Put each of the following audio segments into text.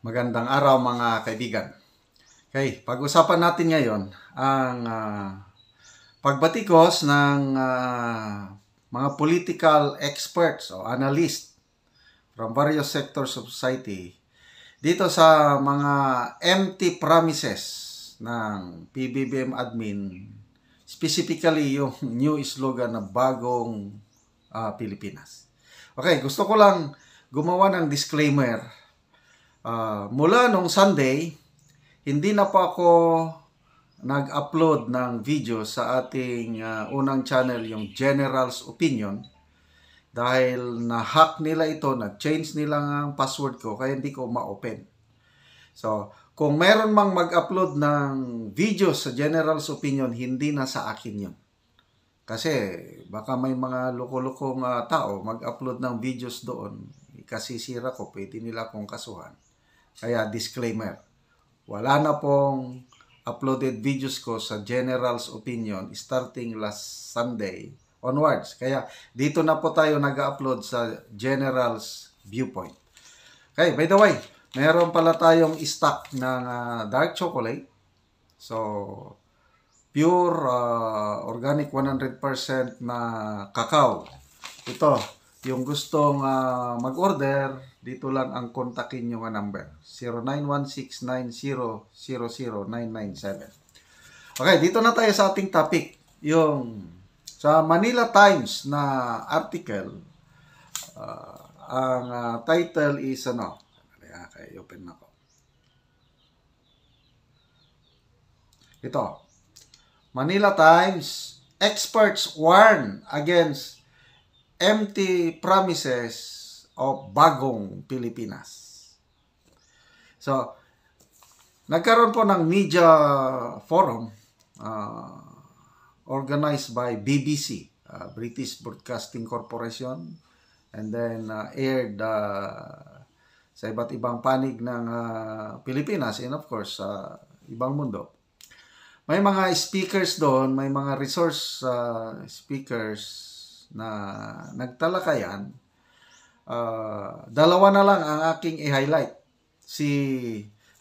Magandang araw mga kaibigan. Okay, pag-usapan natin ngayon ang uh, pagbatikos ng uh, mga political experts o analyst from various sectors of society dito sa mga empty promises ng PBBM admin specifically yung new slogan na bagong uh, Pilipinas. Okay, gusto ko lang gumawa ng disclaimer uh, mula nung Sunday, hindi na po ako nag-upload ng video sa ating uh, unang channel, yung General's Opinion. Dahil na-hack nila ito, na-change nila ang password ko, kaya hindi ko ma-open. So, kung meron mang mag-upload ng video sa General's Opinion, hindi na sa akin yun. Kasi baka may mga loko-lokong uh, ah, tao mag-upload ng videos doon, ikasisira ko, pwede nila akong kasuhan. Kaya disclaimer, wala na pong uploaded videos ko sa General's Opinion starting last Sunday onwards. Kaya dito na po tayo nag-upload sa General's Viewpoint. Okay, by the way, meron pala tayong stock ng uh, dark chocolate. So, pure uh, organic 100% na cacao. Ito, yung gustong uh, mag-order, dito lang ang kontakin nyo nga number. 0916900997. Okay, dito na tayo sa ating topic. Yung sa Manila Times na article, uh, ang uh, title is ano? Okay, open na ko. Ito. Manila Times, experts warn against empty promises of bagong Pilipinas. So, nagkaroon po ng media forum uh, organized by BBC, uh, British Broadcasting Corporation, and then uh, aired uh, sa iba't ibang panig ng uh, Pilipinas and of course sa uh, ibang mundo. May mga speakers doon, may mga resource uh, speakers na nagtalakayan, uh, dalawa na lang ang aking i-highlight. Si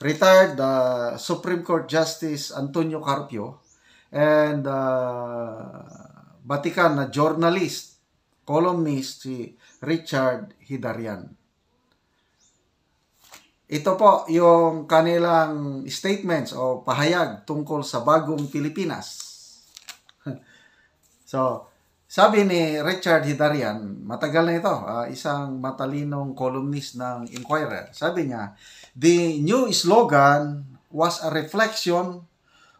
retired uh, Supreme Court Justice Antonio Carpio and uh, Vatican na journalist, columnist si Richard Hidarian. Ito po yung kanilang statements o pahayag tungkol sa bagong Pilipinas. so, sabi ni Richard Hidarian, matagal na ito, uh, isang matalinong columnist ng Inquirer. Sabi niya, the new slogan was a reflection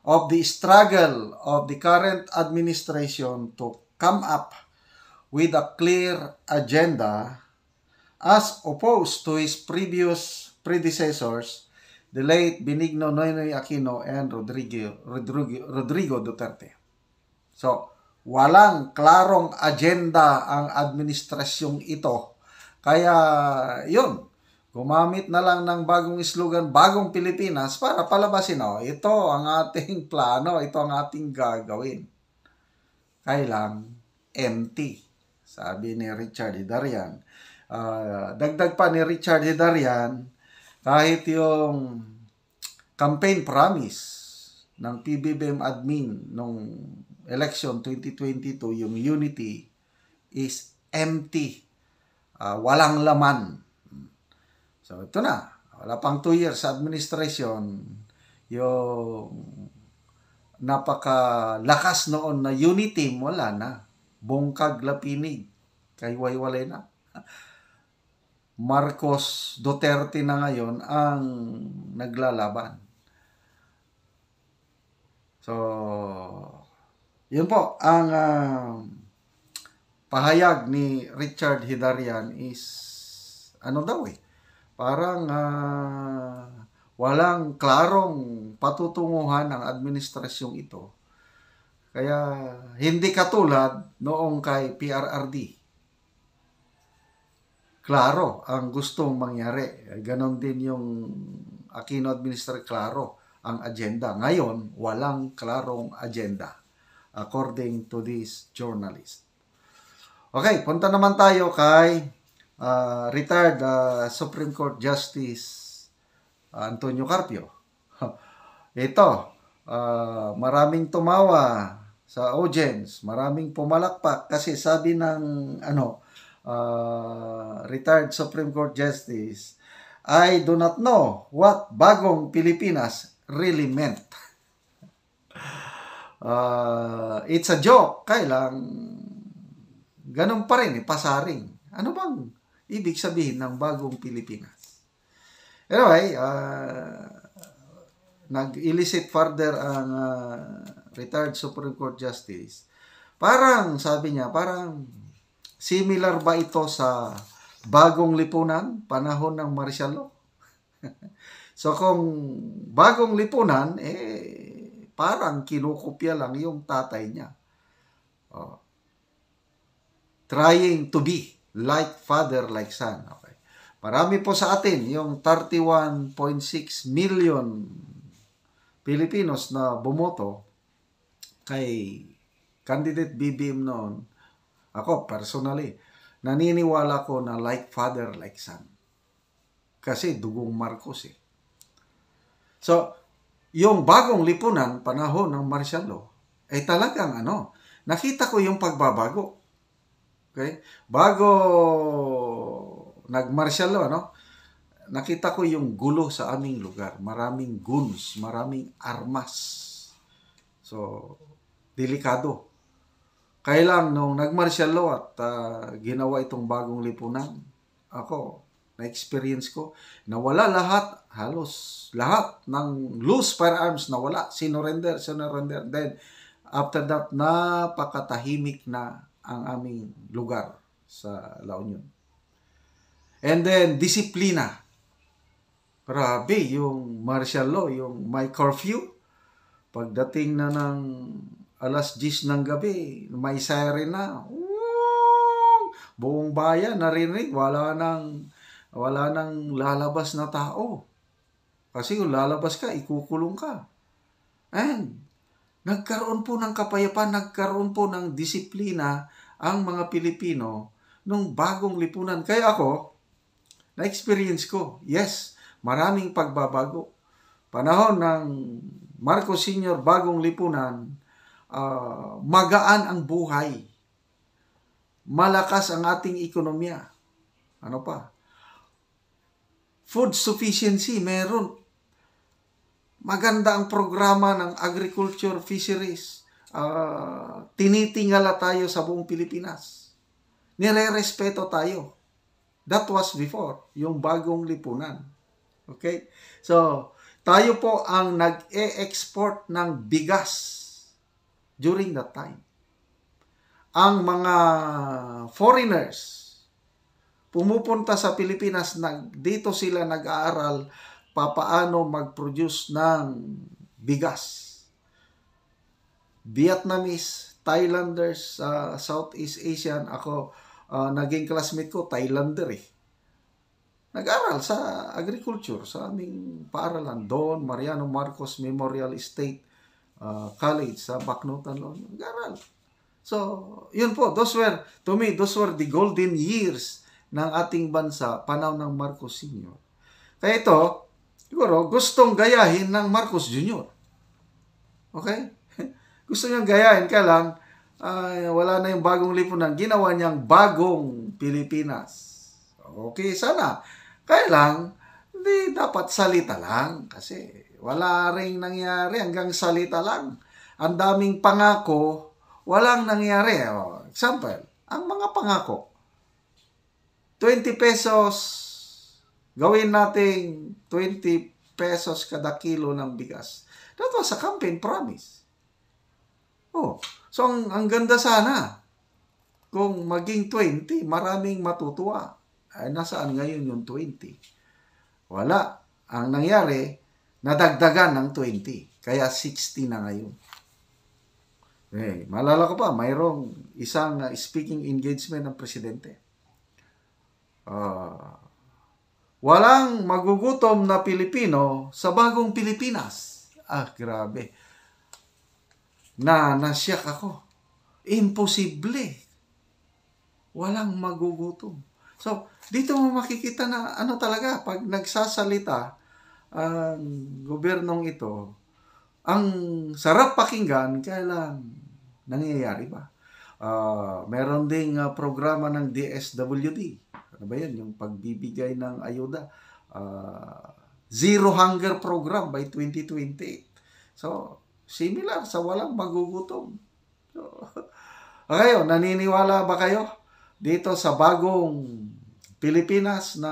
of the struggle of the current administration to come up with a clear agenda as opposed to his previous predecessors, the late Benigno Noynoy Aquino and Rodrigo, Rodrigo, Rodrigo Duterte. So, walang klarong agenda ang administrasyong ito. Kaya, yun, gumamit na lang ng bagong slogan, bagong Pilipinas para palabasin, oh, ito ang ating plano, ito ang ating gagawin. Kailang empty, sabi ni Richard Hidarian. E. Uh, ah, dagdag pa ni Richard Hidarian, e. kahit yung campaign promise ng PBBM admin nung election 2022, yung unity is empty. Uh, walang laman. So, ito na. Wala pang 2 years sa administration, yung napakalakas noon na unity, wala na. Bungkag lapinig. Kahiwaywalay na. Marcos Duterte na ngayon ang naglalaban. So, yun po, ang uh, pahayag ni Richard Hidarian is ano daw eh, parang uh, walang klarong patutunguhan ang administrasyong ito. Kaya hindi katulad noong kay PRRD. Klaro ang gustong mangyari. Ganon din yung Aquino Administrator Klaro ang agenda. Ngayon, walang klarong agenda according to this journalist. Okay, punta naman tayo kay uh, retired uh, Supreme Court Justice ah, Antonio Carpio. Ito, uh, maraming tumawa sa audience, maraming pumalakpak kasi sabi ng ano uh, retired Supreme Court Justice, I do not know what bagong Pilipinas really meant. uh, it's a joke, kailang ganun pa rin, eh, pasaring. Ano bang ibig sabihin ng bagong Pilipinas? Anyway, uh, ah, nag illicit further ang uh, retired Supreme Court Justice. Parang, sabi niya, parang similar ba ito sa bagong lipunan, panahon ng martial law? so kung bagong lipunan, eh, parang kinukopya lang yung tatay niya. Oh. Trying to be like father, like son. Okay. Marami po sa atin yung 31.6 million Pilipinos na bumoto kay candidate BBM noon. Ako, personally, naniniwala ko na like father, like son. Kasi dugong Marcos eh. So, yung bagong lipunan panahon ng martial law ay talagang ano, nakita ko yung pagbabago. Okay? Bago nag-martial law, ano, nakita ko yung gulo sa aming lugar. Maraming guns, maraming armas. So, delikado. Kailan nung nag-martial law at uh, ginawa itong bagong lipunan, ako, na-experience ko, nawala lahat, halos lahat ng loose firearms, nawala, sinurrender, sinurrender. Then, after that, napakatahimik na ang aming lugar sa La Union. And then, disiplina. Grabe, yung martial law, yung my curfew. Pagdating na ng alas 10 ng gabi, may siren na. Buong bayan, narinig, wala nang wala nang lalabas na tao. Kasi kung lalabas ka, ikukulong ka. And nagkaroon po ng kapayapaan, nagkaroon po ng disiplina ang mga Pilipino nung bagong lipunan. Kaya ako, na-experience ko, yes, maraming pagbabago. Panahon ng Marcos Sr. bagong lipunan, uh, magaan ang buhay. Malakas ang ating ekonomiya. Ano pa? Food sufficiency, meron. Maganda ang programa ng agriculture, fisheries. Uh, tinitingala tayo sa buong Pilipinas. Nire-respeto tayo. That was before, yung bagong lipunan. Okay? So, tayo po ang nag-e-export ng bigas during that time. Ang mga foreigners, pumupunta sa Pilipinas, nag, dito sila nag-aaral papaano mag-produce ng bigas. Vietnamese, Thailanders, uh, Southeast Asian, ako uh, naging classmate ko, Thailander eh. Nag-aral sa agriculture, sa aming paaralan doon, Mariano Marcos Memorial State uh, College sa Bacnotan. Loon. Nag-aral. So, yun po, those were, to me, those were the golden years ng ating bansa panahon ng Marcos Sr. Kaya ito, siguro, gustong gayahin ng Marcos Jr. Okay? Gusto niyang gayahin ka lang, uh, wala na yung bagong lipunan. Ginawa niyang bagong Pilipinas. Okay, sana. Kaya lang, hindi dapat salita lang kasi wala ring nangyari hanggang salita lang. Ang daming pangako, walang nangyari. Oh, example, ang mga pangako 20 pesos, gawin nating 20 pesos kada kilo ng bigas. That was a campaign promise. Oh, so ang, ang ganda sana kung maging 20, maraming matutuwa. Ay, nasaan ngayon yung 20? Wala. Ang nangyari, nadagdagan ng 20. Kaya 60 na ngayon. Eh, malala ko pa, mayroong isang uh, speaking engagement ng presidente uh, walang magugutom na Pilipino sa bagong Pilipinas. Ah, grabe. Na nasyak ako. Imposible. Walang magugutom. So, dito mo makikita na ano talaga pag nagsasalita ang uh, gobernong ito, ang sarap pakinggan kailan nangyayari ba? Uh, meron ding uh, programa ng DSWD ano ba yun, yung pagbibigay ng ayuda. Uh, zero hunger program by 2028. So, similar sa walang magugutom. So, ngayon, oh, naniniwala ba kayo dito sa bagong Pilipinas na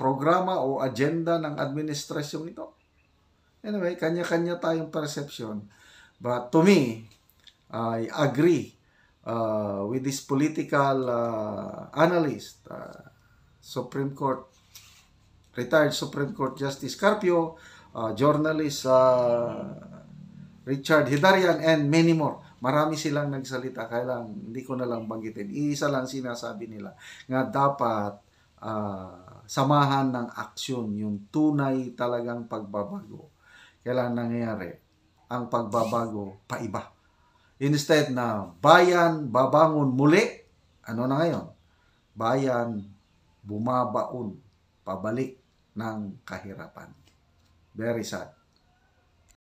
programa o agenda ng administrasyong ito? Anyway, kanya-kanya tayong perception. But to me, I agree uh, with this political uh, analyst, uh, Supreme Court, retired Supreme Court Justice Carpio, uh, journalist uh, Richard Hidarian, and many more. Marami silang nagsalita, kaya lang, hindi ko na lang banggitin. Isa lang sinasabi nila nga dapat uh, samahan ng aksyon yung tunay talagang pagbabago. Kailan nangyayari ang pagbabago paiba. Instead na bayan babangon muli, ano na ngayon? Bayan bumabaon pabalik ng kahirapan. Very sad.